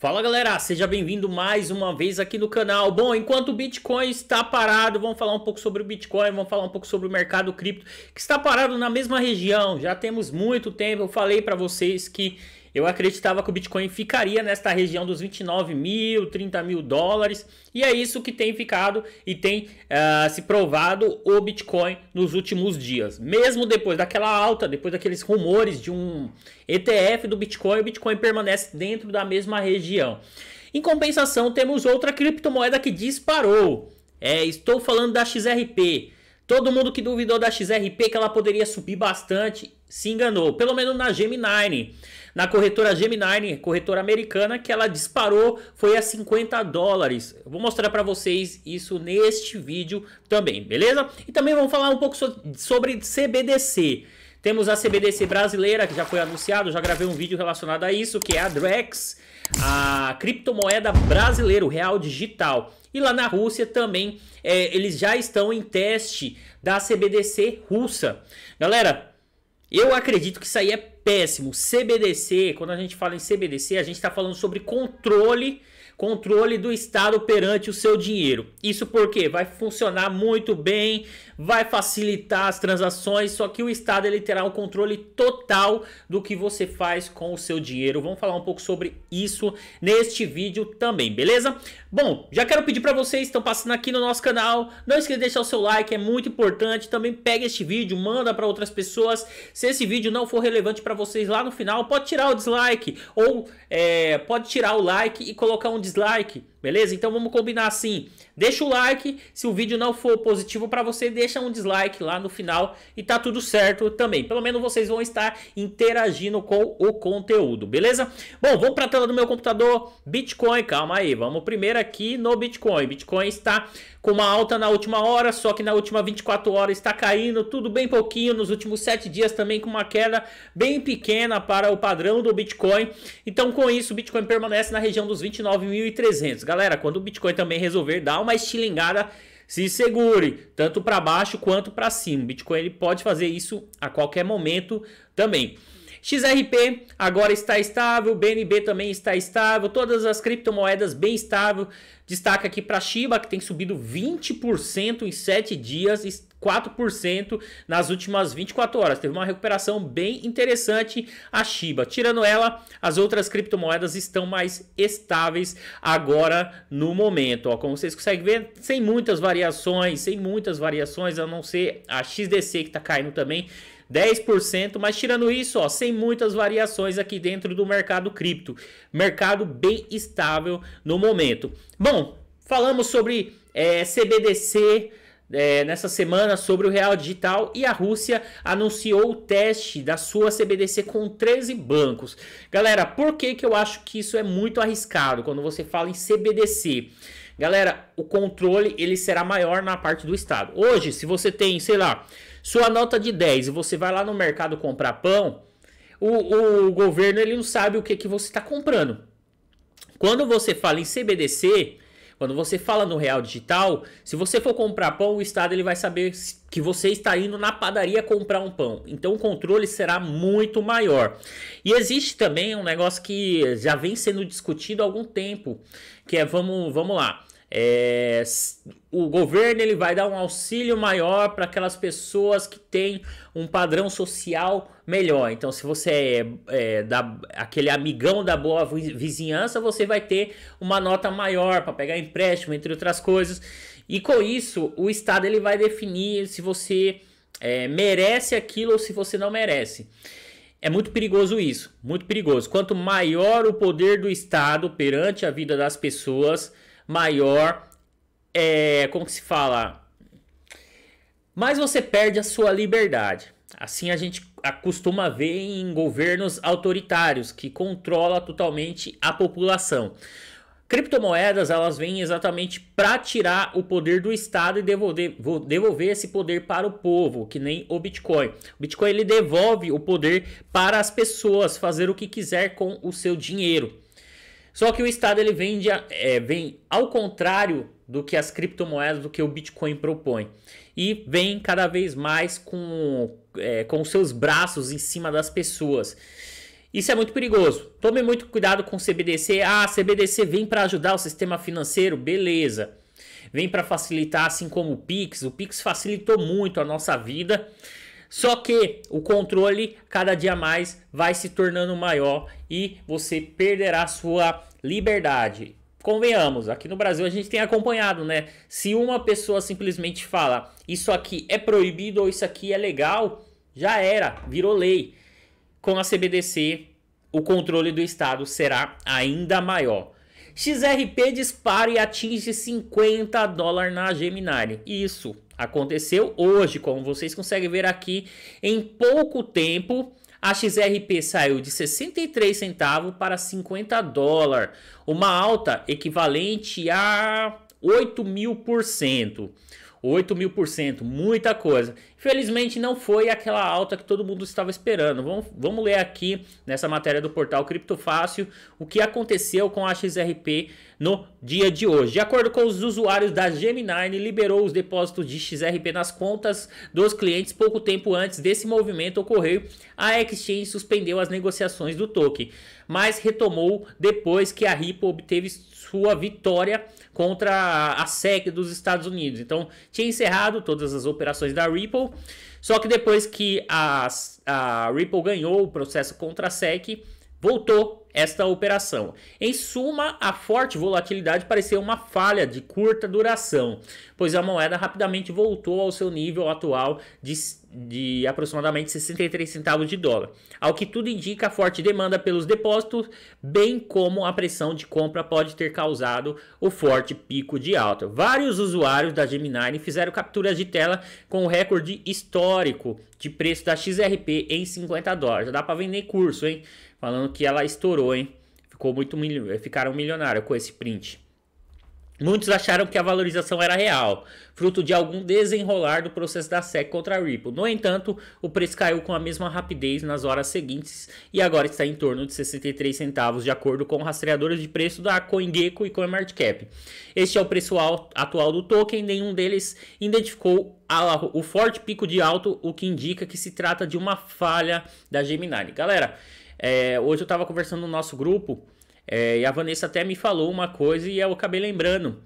Fala galera, seja bem-vindo mais uma vez aqui no canal. Bom, enquanto o Bitcoin está parado, vamos falar um pouco sobre o Bitcoin, vamos falar um pouco sobre o mercado cripto que está parado na mesma região. Já temos muito tempo, eu falei para vocês que eu acreditava que o Bitcoin ficaria nesta região dos 29 mil, 30 mil dólares, e é isso que tem ficado e tem uh, se provado o Bitcoin nos últimos dias. Mesmo depois daquela alta, depois daqueles rumores de um ETF do Bitcoin, o Bitcoin permanece dentro da mesma região. Em compensação, temos outra criptomoeda que disparou. É, estou falando da XRP. Todo mundo que duvidou da XRP que ela poderia subir bastante se enganou, pelo menos na Gemini. Na corretora Gemini, corretora americana, que ela disparou foi a 50 dólares. Vou mostrar para vocês isso neste vídeo também, beleza? E também vamos falar um pouco sobre CBDC. Temos a CBDC brasileira, que já foi anunciado, já gravei um vídeo relacionado a isso, que é a Drex, a criptomoeda brasileira, o real digital. E lá na Rússia também é, eles já estão em teste da CBDC russa. Galera, eu acredito que isso aí é péssimo. CBDC, quando a gente fala em CBDC, a gente está falando sobre controle controle do Estado perante o seu dinheiro. Isso porque vai funcionar muito bem, vai facilitar as transações, só que o Estado ele terá o controle total do que você faz com o seu dinheiro. Vamos falar um pouco sobre isso neste vídeo também, beleza? Bom, já quero pedir para vocês que estão passando aqui no nosso canal, não esqueça de deixar o seu like, é muito importante. Também pega este vídeo, manda para outras pessoas. Se esse vídeo não for relevante para vocês lá no final, pode tirar o dislike ou é, pode tirar o like e colocar um dislike dislike, Beleza? Então vamos combinar assim. Deixa o like, se o vídeo não for positivo para você, deixa um dislike lá no final e tá tudo certo também. Pelo menos vocês vão estar interagindo com o conteúdo, beleza? Bom, vamos para a tela do meu computador, Bitcoin, calma aí. Vamos primeiro aqui no Bitcoin. Bitcoin está com uma alta na última hora, só que na última 24 horas está caindo, tudo bem pouquinho, nos últimos 7 dias também com uma queda bem pequena para o padrão do Bitcoin. Então com isso, o Bitcoin permanece na região dos 29.300. Galera, quando o Bitcoin também resolver dar uma estilingada, se segure, tanto para baixo quanto para cima. O Bitcoin ele pode fazer isso a qualquer momento também. XRP agora está estável, BNB também está estável, todas as criptomoedas bem estável. Destaca aqui para Shiba, que tem subido 20% em 7 dias, 4% nas últimas 24 horas. Teve uma recuperação bem interessante a Shiba. Tirando ela, as outras criptomoedas estão mais estáveis agora no momento. Ó, como vocês conseguem ver, sem muitas variações, sem muitas variações, a não ser a XDC que está caindo também. 10%, mas tirando isso, ó, sem muitas variações aqui dentro do mercado cripto. Mercado bem estável no momento. Bom, falamos sobre é, eh, CBDC, é, nessa semana sobre o real digital e a Rússia anunciou o teste da sua CBDC com 13 bancos. Galera, por que, que eu acho que isso é muito arriscado quando você fala em CBDC? Galera, o controle ele será maior na parte do Estado. Hoje, se você tem, sei lá, sua nota de 10 e você vai lá no mercado comprar pão, o, o governo ele não sabe o que, que você está comprando. Quando você fala em CBDC, quando você fala no real digital, se você for comprar pão, o Estado ele vai saber que você está indo na padaria comprar um pão. Então o controle será muito maior. E existe também um negócio que já vem sendo discutido há algum tempo, que é vamos, vamos lá. É, o governo ele vai dar um auxílio maior para aquelas pessoas que têm um padrão social melhor. Então, se você é, é da, aquele amigão da boa vizinhança, você vai ter uma nota maior para pegar empréstimo, entre outras coisas. E com isso, o Estado ele vai definir se você é, merece aquilo ou se você não merece. É muito perigoso isso, muito perigoso. Quanto maior o poder do Estado perante a vida das pessoas, maior, é, como se fala, mas você perde a sua liberdade. Assim a gente a ver em governos autoritários que controla totalmente a população. Criptomoedas elas vêm exatamente para tirar o poder do Estado e devolver, devolver esse poder para o povo, que nem o Bitcoin. O Bitcoin ele devolve o poder para as pessoas fazer o que quiser com o seu dinheiro. Só que o Estado ele vende, é, vem ao contrário do que as criptomoedas, do que o Bitcoin propõe. E vem cada vez mais com, é, com seus braços em cima das pessoas. Isso é muito perigoso. Tome muito cuidado com o CBDC. Ah, CBDC vem para ajudar o sistema financeiro, beleza. Vem para facilitar, assim como o Pix. O Pix facilitou muito a nossa vida só que o controle cada dia mais vai se tornando maior e você perderá sua liberdade. Convenhamos, aqui no Brasil a gente tem acompanhado, né? Se uma pessoa simplesmente fala isso aqui é proibido ou isso aqui é legal, já era, virou lei. Com a CBDC, o controle do Estado será ainda maior. XRP dispara e atinge 50 dólares na Gemini. Isso aconteceu hoje, como vocês conseguem ver aqui, em pouco tempo a XRP saiu de 63 centavos para 50 dólares, uma alta equivalente a 8 mil por cento. 8 mil por cento, muita coisa. Felizmente não foi aquela alta que todo mundo estava esperando. Vamos, vamos ler aqui nessa matéria do portal Criptofácil o que aconteceu com a XRP no dia de hoje. De acordo com os usuários da Gemini, liberou os depósitos de XRP nas contas dos clientes pouco tempo antes desse movimento ocorrer. A exchange suspendeu as negociações do token, mas retomou depois que a Ripple obteve sua vitória contra a SEC dos Estados Unidos. Então, tinha encerrado todas as operações da Ripple só que depois que a, a Ripple ganhou o processo contra a SEC, voltou esta operação. Em suma, a forte volatilidade pareceu uma falha de curta duração, pois a moeda rapidamente voltou ao seu nível atual de, de aproximadamente 63 centavos de dólar, ao que tudo indica a forte demanda pelos depósitos, bem como a pressão de compra pode ter causado o forte pico de alta. Vários usuários da Gemini fizeram capturas de tela com o recorde histórico de preço da XRP em 50 dólares. Já dá para vender curso, hein? Falando que ela estourou hein? Ficou muito eh, ficaram milionários com esse print. Muitos acharam que a valorização era real, fruto de algum desenrolar do processo da SEC contra a Ripple. No entanto, o preço caiu com a mesma rapidez nas horas seguintes e agora está em torno de 63 centavos, de acordo com rastreadores de preço da CoinGecko e CoinMarketCap. Este é o preço atual do token, nenhum deles identificou o forte pico de alto, o que indica que se trata de uma falha da Gemini. Galera, é, hoje eu estava conversando no nosso grupo é, e a Vanessa até me falou uma coisa e eu acabei lembrando.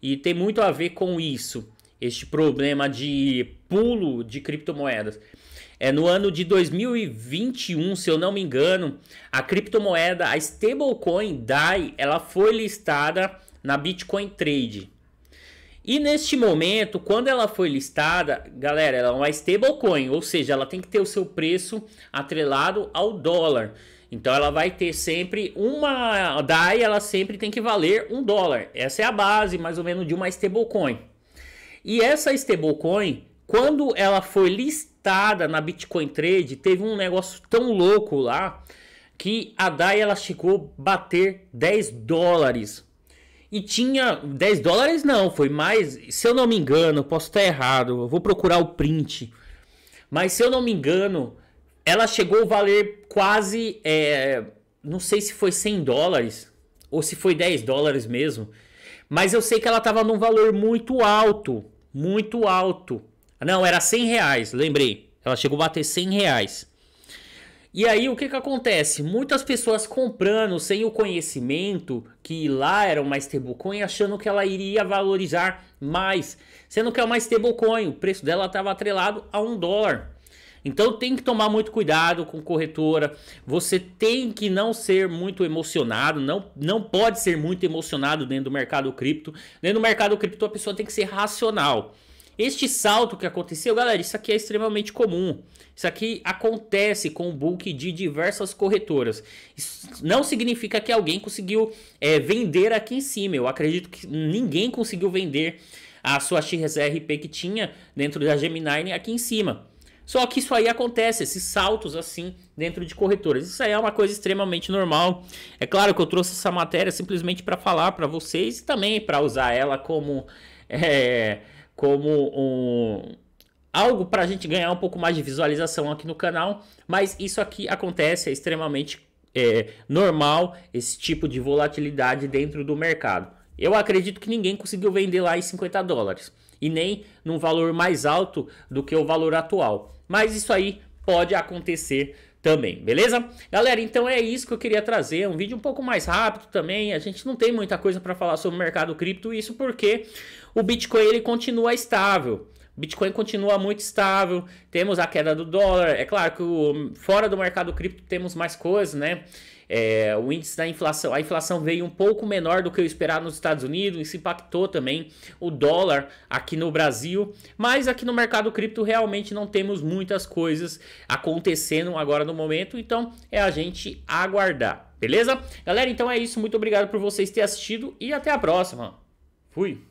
E tem muito a ver com isso, este problema de pulo de criptomoedas. É, no ano de 2021, se eu não me engano, a criptomoeda, a stablecoin DAI, ela foi listada na Bitcoin Trade. E neste momento, quando ela foi listada, galera, ela é uma stablecoin, ou seja, ela tem que ter o seu preço atrelado ao dólar. Então ela vai ter sempre uma DAI, ela sempre tem que valer um dólar. Essa é a base, mais ou menos, de uma stablecoin. E essa stablecoin, quando ela foi listada na Bitcoin Trade, teve um negócio tão louco lá que a DAI ela chegou a bater 10 dólares e tinha 10 dólares, não, foi mais. Se eu não me engano, posso estar errado, eu vou procurar o print. Mas se eu não me engano, ela chegou a valer quase. É, não sei se foi 100 dólares ou se foi 10 dólares mesmo. Mas eu sei que ela estava num valor muito alto. Muito alto. Não, era 100 reais, lembrei. Ela chegou a bater 100 reais. E aí o que que acontece? Muitas pessoas comprando sem o conhecimento que lá era uma stablecoin, achando que ela iria valorizar mais, sendo que é uma stablecoin, o preço dela estava atrelado a um dólar. Então tem que tomar muito cuidado com corretora. Você tem que não ser muito emocionado, não, não pode ser muito emocionado dentro do mercado cripto. Dentro do mercado cripto a pessoa tem que ser racional. Este salto que aconteceu, galera, isso aqui é extremamente comum. Isso aqui acontece com o book de diversas corretoras. Isso não significa que alguém conseguiu é, vender aqui em cima. Eu acredito que ninguém conseguiu vender a sua XRP que tinha dentro da Gemini aqui em cima. Só que isso aí acontece, esses saltos assim dentro de corretoras. Isso aí é uma coisa extremamente normal. É claro que eu trouxe essa matéria simplesmente para falar para vocês e também para usar ela como é, como um algo para a gente ganhar um pouco mais de visualização aqui no canal, mas isso aqui acontece é extremamente é, normal esse tipo de volatilidade dentro do mercado. Eu acredito que ninguém conseguiu vender lá em 50 dólares e nem num valor mais alto do que o valor atual. Mas isso aí pode acontecer também, beleza? Galera, então é isso que eu queria trazer, um vídeo um pouco mais rápido também. A gente não tem muita coisa para falar sobre o mercado cripto, isso porque o Bitcoin ele continua estável. O Bitcoin continua muito estável, temos a queda do dólar. É claro que o, fora do mercado cripto temos mais coisas, né? É, o índice da inflação, a inflação veio um pouco menor do que o esperado nos Estados Unidos, isso impactou também o dólar aqui no Brasil, mas aqui no mercado cripto realmente não temos muitas coisas acontecendo agora no momento, então é a gente aguardar, beleza? Galera, então é isso, muito obrigado por vocês terem assistido e até a próxima. Fui!